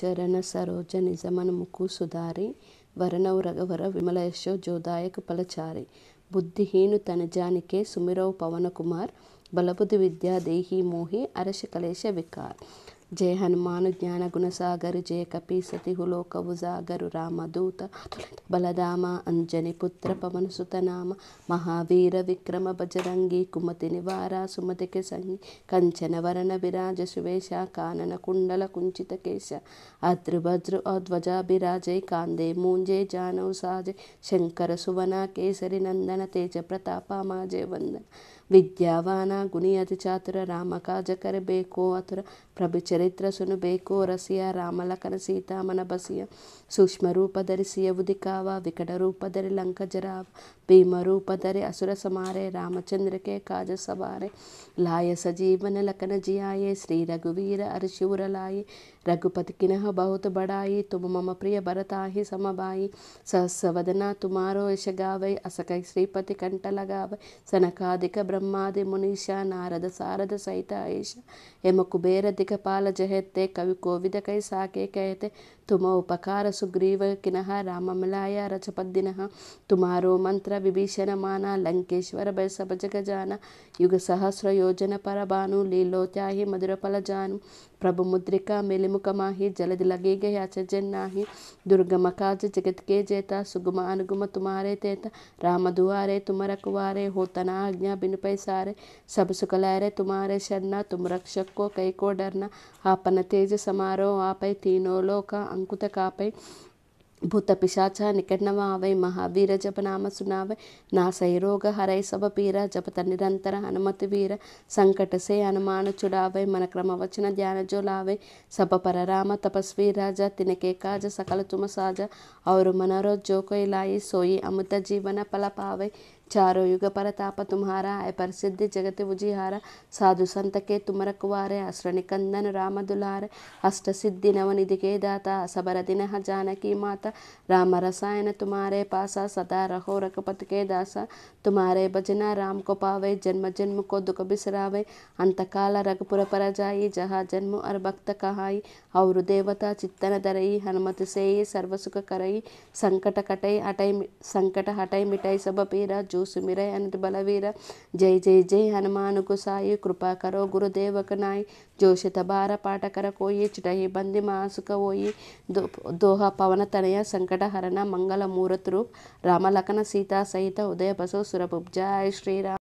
చరణ సరోజ నిజమన ముకు సుధారి వరణవు రఘవర విమలయశో జోదాయక పలచారి బుద్ధిహీను తనజానికే సుమిరవు పవన కుమార్ బలబుద్ధి విద్యా దేహి మోహి అరశ కలేశ వికార్ జయ హనుమాను జ్ఞాన గుణసాగరు జయ కపి సతిహులోక ఉజాగరు రామదూత బలధామ అంజని పుత్ర పవన సుతనామ మహావీర విక్రమ బజరంగి కుమతి నివార సుమతికి సంగి కంచన వరణ విరాజ సువేశ కానన కుండల కుంచిత కేశ అద్రుభద్రు అధ్వజాభిరాజై కాందే మూంజే జానవు సాజయ్ శంకర సువన కేసరి నందన తేజ ప్రతాపమాజయ వందన ವಿದ್ಯಾವಾನ ಗುಣಿಯದು ಚಾತುರ ರಾಮ ಕಾಜ ಕರಬೇಕೋ ಅತುರ ಪ್ರಭು ಚರಿತ್ರ ಸುನಬೇಕೋ ರಸಿಯ ರಾಮಲಕನ ಸೀತಾಮನ ಬಸಿಯ ಸೂಕ್ಷ್ಮ ರೂಪ ಧರಿಸಿಯ ಉದಿಕಾವ ವಿಕಟ ರೂಪ ಧರಿ ಲಂಕ ಜರಾವ ಭೀಮ ರೂಪ ಧರಿ ಅಸುರ ಸಮಾರೆ ರಾಮಚಂದ್ರ के काज सवारे लाय सजीवन लखन जियाये श्री रघुवीर अर्शूर लाये रघुपति किन्ह बहुत बड़ाई तुम मम प्रिय भरताहि समबाई सहस्वदना तुम्हारो यश गावै असक श्रीपति कंठ लगावै सनकादिक ब्रह्म ಬ್ರಹ್ಮಾದಿ ಮುನೀಶ ನಾರದ ಸಾರದ ಸಹಿತ ಐಷ ಎಮ ಕುಬೇರ ದಿಗಪಾಲ ಜಹತ್ತೆ ಕವಿ ಕೋವಿದ ಕೈ ಸಾಕೆ ಕಯತೆ ತುಮ ಉಪಕಾರ ಸುಗ್ರೀವ ಕಿನಃ ರಾಮಮಲಾಯ ರಚಪದ್ದಿನಃ ತುಮಾರೋ ಮಂತ್ರ ವಿಭೀಷಣ ಮಾನ ಲಂಕೇಶ್ವರ ಬಯಸಭ ಜಗಜಾನ ಯುಗ ಸಹಸ್ರ ಯೋಜನ ಪರಬಾನು ಲೀಲೋತ್ಯಾಹಿ ಮಧುರ ಫಲಜಾನು प्रभु मुद्रिका मेलिमुख माही जलद लगेगे याचजन नाही दुर्गम काज जगत के जेता सुगम अनुगम तुम्हारे तेता राम दुआरे तुम रखवारे हो तना आज्ञा बिन पैसारे सब सुख लहरे तुम्हारे शरणा तुम रक्षक को कई को डरना आपन तेज समारोह आपै तीनों लोक अंकुत कापै භූත පිශාචා නිකටනව ආවයි මහාවීර ජප නාම සුනාව නාසයි රෝග හරයි සබ පීර ජපත නිරන්තර හනුමති වීර සංකටසේ අනුමාන චුඩාවයි මන ක්‍රම වචන ධාන ජෝලාවේ සබ පරරාම තපස්වී රාජා තිනකේ කාජ සකල තුම සාජ අවරු මනරෝ ජෝකයිලායි සොයි අමුත ජීවන පලපාවයි चारो युग परताप तुम्हारा है प्रसिद्ध जगत बुझिहारा साधु संत के तुम रखवारे असरणी कंदन राम दुलारे अष्ट सिद्धि नवनिधि के दाता सबर दिन जानकी माता राम रसायन तुम्हारे पासा सदा रहो रघुपति के दासा तुम्हारे भजना राम को पावे जन्म जन्म को दुख बिसरावे अंत काल रघुपुर पर जाई जहा जन्म और भक्त कहाई और देवता चित्तन दरई हनुमत से सर्व करई संकट कटई अटई संकट हटई मिटई सब पीरा जो సుమిరై అనంత బలవీర జై జై జై హనుమానుకు సాయి కృపాకరో గురుదేవకనాయ్ జోషిత భార పాటకర కోయి చిటయి బంది మాసుక ఓయి దో దోహ పవన తనయ సంకట హరణ మంగళ మూరతురు రామలకన సీతా సహిత ఉదయ బసో సురభుబ్జాయ శ్రీరామ్